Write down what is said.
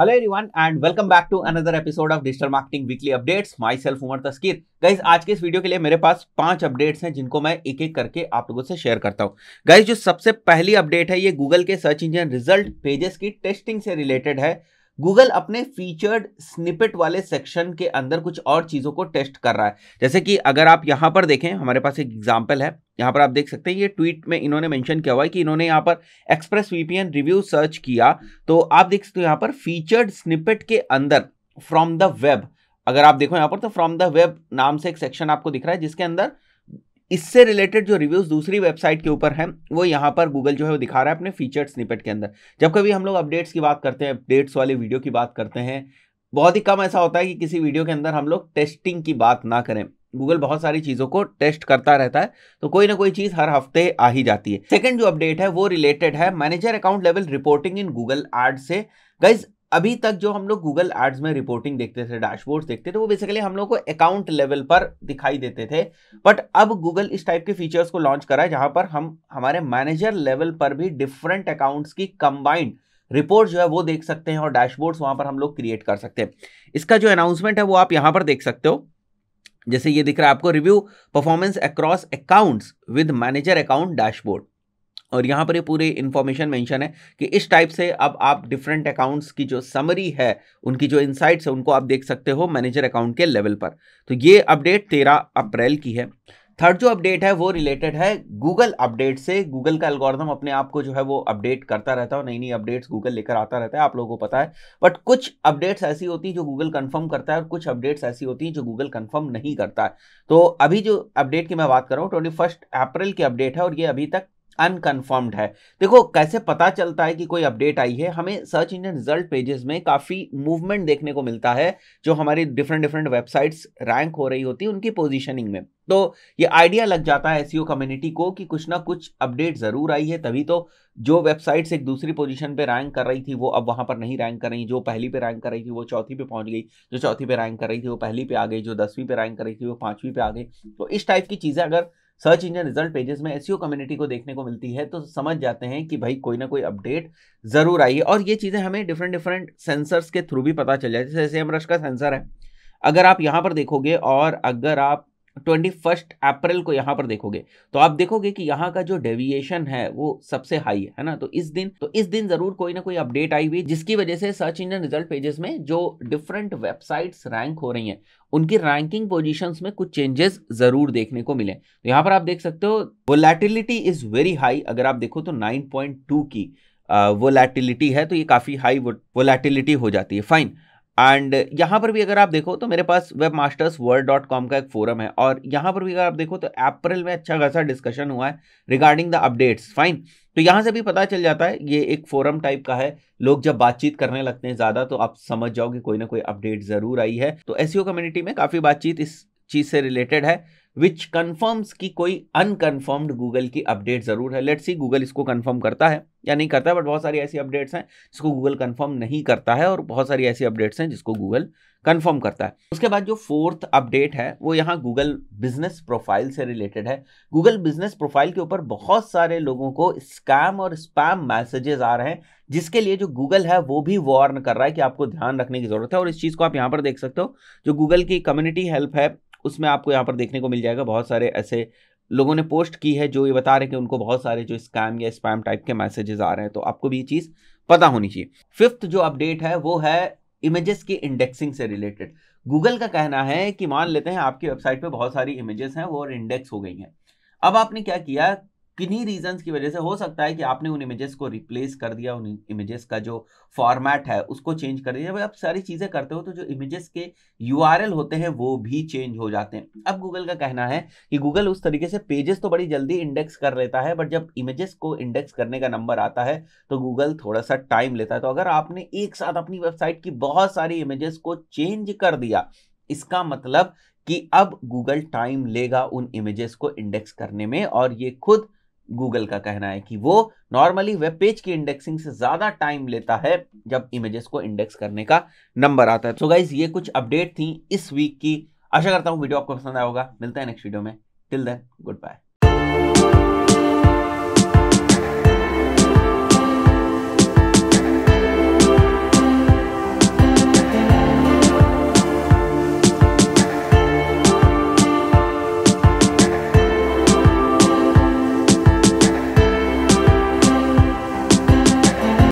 hello everyone and welcome back to another episode of digital marketing weekly updates myself Umar Taskeer guys आज के इस video के लिए मेरे पास पांच अपडेट्स हैं जिनको मैं एक एक करके आप लोगों से शेयर करता हूँ गाइज जो सबसे पहली अपडेट है ये गूगल के सर्च इंजन रिजल्ट पेजेस की टेस्टिंग से रिलेटेड है गूगल अपने फीचर्ड स्निपेट वाले सेक्शन के अंदर कुछ और चीज़ों को टेस्ट कर रहा है जैसे कि अगर आप यहाँ पर देखें हमारे पास एक एग्जाम्पल है यहाँ पर आप देख सकते हैं ये ट्वीट में इन्होंने मेंशन किया हुआ है कि इन्होंने यहाँ पर एक्सप्रेस वीपीएन रिव्यू सर्च किया तो आप देख सकते हो यहाँ पर फीचर्ड स्निपेट के अंदर फ्रॉम द वेब अगर आप देखो यहाँ पर तो फ्रॉम द वेब नाम से एक सेक्शन आपको दिख रहा है जिसके अंदर इससे रिलेटेड जो रिव्यूज दूसरी वेबसाइट के ऊपर हैं वो यहाँ पर गूगल जो है वो दिखा रहा है अपने फीचर्स निपट के अंदर जब कभी हम लोग अपडेट्स की बात करते हैं अपडेट्स वाले वीडियो की बात करते हैं बहुत ही कम ऐसा होता है कि किसी वीडियो के अंदर हम लोग टेस्टिंग की बात ना करें गूगल बहुत सारी चीज़ों को टेस्ट करता रहता है तो कोई ना कोई चीज़ हर हफ्ते आ ही जाती है सेकंड जो अपडेट है वो रिलेटेड है manager account level reporting in Google ad से गाइज अभी तक जो हम लोग गूगल एड्स में रिपोर्टिंग देखते थे डैशबोर्ड देखते थे वो बेसिकली हम लोग को अकाउंट लेवल पर दिखाई देते थे बट अब गूगल इस टाइप के फीचर्स को लॉन्च करा है जहां पर हम हमारे मैनेजर लेवल पर भी डिफरेंट अकाउंट्स की कंबाइंड रिपोर्ट जो है वो देख सकते हैं और डैशबोर्ड्स वहां पर हम लोग क्रिएट कर सकते हैं इसका जो अनाउंसमेंट है वो आप यहां पर देख सकते हो जैसे ये दिख रहा है आपको review performance across accounts with manager account dashboard और यहाँ पर ये पूरी इन्फॉर्मेशन मेंशन है कि इस टाइप से अब आप डिफरेंट अकाउंट्स की जो समरी है उनकी जो इनसाइट्स है उनको आप देख सकते हो मैनेजर अकाउंट के लेवल पर तो ये अपडेट तेरह अप्रैल की है थर्ड जो अपडेट है वो रिलेटेड है गूगल अपडेट से गूगल का एल्गोरिथम अपने आप को जो है वो अपडेट करता रहता है और नई नई अपडेट्स गूगल लेकर आता रहता है आप लोगों को पता है बट कुछ अपडेट्स ऐसी होती हैं जो गूगल कंफर्म करता है और कुछ अपडेट्स ऐसी होती हैं जो गूगल कंफर्म नहीं करता है तो अभी जो अपडेट की मैं बात कर रहा हूँ ट्वेंटी अप्रैल की अपडेट है और ये अभी तक अनकन्फर्म्ड है देखो कैसे पता चलता है कि कोई अपडेट आई है हमें सर्च इंजन रिजल्ट पेजेस में काफ़ी मूवमेंट देखने को मिलता है जो हमारी डिफरेंट डिफरेंट वेबसाइट्स रैंक हो रही होती है उनकी पोजीशनिंग में तो ये आइडिया लग जाता है एसईओ कम्युनिटी e को कि कुछ ना कुछ अपडेट ज़रूर आई है तभी तो जो वेबसाइट्स एक दूसरी पोजीशन पे रैंक कर रही थी वो अब वहाँ पर नहीं रैंक कर रही जो पहली पे रैंक कर रही थी वो चौथी पे पहुँच गई जो चौथी पे रैंक कर रही थी वो पहली पे आ गई जो दसवीं पे रैंक कर रही थी वो पाँचवीं पे आ गई तो इस टाइप की चीज़ें अगर सर्च इंजन रिजल्ट पेजेस में एस कम्युनिटी e को देखने को मिलती है तो समझ जाते हैं कि भाई कोई ना कोई अपडेट ज़रूर आई है और ये चीज़ें हमें डिफरेंट डिफरेंट सेंसर्स के थ्रू भी पता चल जाती है जैसे एम रश का सेंसर है अगर आप यहाँ पर देखोगे और अगर आप ट्वेंटी फर्स्ट अप्रैल को यहाँ पर देखोगे तो आप देखोगे कि यहाँ का जो डेविएशन है वो सबसे हाई है, ना तो इस दिन तो इस दिन जरूर कोई ना कोई अपडेट आई हुई जिसकी वजह से सर्च इंजन रिजल्ट पेजेस में जो डिफरेंट वेबसाइट्स रैंक हो रही हैं उनकी रैंकिंग पोजीशंस में कुछ चेंजेस जरूर देखने को मिले तो यहाँ पर आप देख सकते हो वोलेटिलिटी इज वेरी हाई अगर आप देखो तो नाइन की वोलेटिलिटी है तो ये काफ़ी हाई वोलेटिलिटी हो जाती है फाइन एंड यहाँ पर भी अगर आप देखो तो मेरे पास web masters world dot com का एक फोरम है और यहाँ पर भी अगर आप देखो तो अप्रैल में अच्छा खासा डिस्कशन हुआ है रिगार्डिंग द अपडेट्स फाइन तो यहाँ से भी पता चल जाता है ये एक फोरम टाइप का है लोग जब बातचीत करने लगते हैं ज़्यादा तो आप समझ जाओ कि कोई ना कोई अपडेट ज़रूर आई है तो एस कम्युनिटी e में काफ़ी बातचीत इस चीज़ से रिलेटेड है विच कन्फर्म्स कि कोई अनकन्फर्म्ड गूगल की अपडेट ज़रूर है लेट्स सी गूगल इसको कन्फर्म करता है या नहीं करता है बट बहुत सारी ऐसी अपडेट्स हैं जिसको गूगल कन्फर्म नहीं करता है और बहुत सारी ऐसी अपडेट्स हैं जिसको गूगल कन्फर्म करता है उसके बाद जो फोर्थ अपडेट है वो यहाँ गूगल बिजनेस प्रोफाइल से रिलेटेड है गूगल बिजनेस प्रोफाइल के ऊपर बहुत सारे लोगों को स्कैम और स्पैम मैसेजेस आ रहे हैं जिसके लिए जो गूगल है वो भी वार्न कर रहा है कि आपको ध्यान रखने की ज़रूरत है और इस चीज़ को आप यहाँ पर देख सकते हो जो गूगल की कम्युनिटी हेल्प है उसमें आपको यहाँ पर देखने को मिल जाएगा बहुत सारे ऐसे लोगों ने पोस्ट की है जो ये बता रहे हैं कि उनको बहुत सारे जो स्कैम या स्पैम टाइप के मैसेजेस आ रहे हैं तो आपको भी ये चीज़ पता होनी चाहिए फिफ्थ जो अपडेट है वो है इमेजेस की इंडेक्सिंग से रिलेटेड गूगल का कहना है कि मान लेते हैं आपकी वेबसाइट पर बहुत सारी इमेजेस हैं वो और इंडेक्स हो गई हैं अब आपने क्या किया किन्हीं रीजन की वजह से हो सकता है कि आपने उन इमेजेस को रिप्लेस कर दिया उन इमेजेस का जो फॉर्मेट है उसको चेंज कर दिया जब आप सारी चीज़ें करते हो तो जो इमेजेस के यू होते हैं वो भी चेंज हो जाते हैं अब गूगल का कहना है कि गूगल उस तरीके से पेजेस तो बड़ी जल्दी इंडेक्स कर लेता है बट जब इमेजेस को इंडेक्स करने का नंबर आता है तो गूगल थोड़ा सा टाइम लेता है तो अगर आपने एक साथ अपनी वेबसाइट की बहुत सारी इमेजेस को चेंज कर दिया इसका मतलब कि अब गूगल टाइम लेगा उन इमेजेस को इंडेक्स करने में और ये खुद गूगल का कहना है कि वो नॉर्मली वेब पेज की इंडेक्सिंग से ज़्यादा टाइम लेता है जब इमेजेस को इंडेक्स करने का नंबर आता है तो so गाइज ये कुछ अपडेट थी इस वीक की आशा करता हूँ वीडियो आपको पसंद आया होगा मिलता है नेक्स्ट वीडियो में टिल देन गुड बाय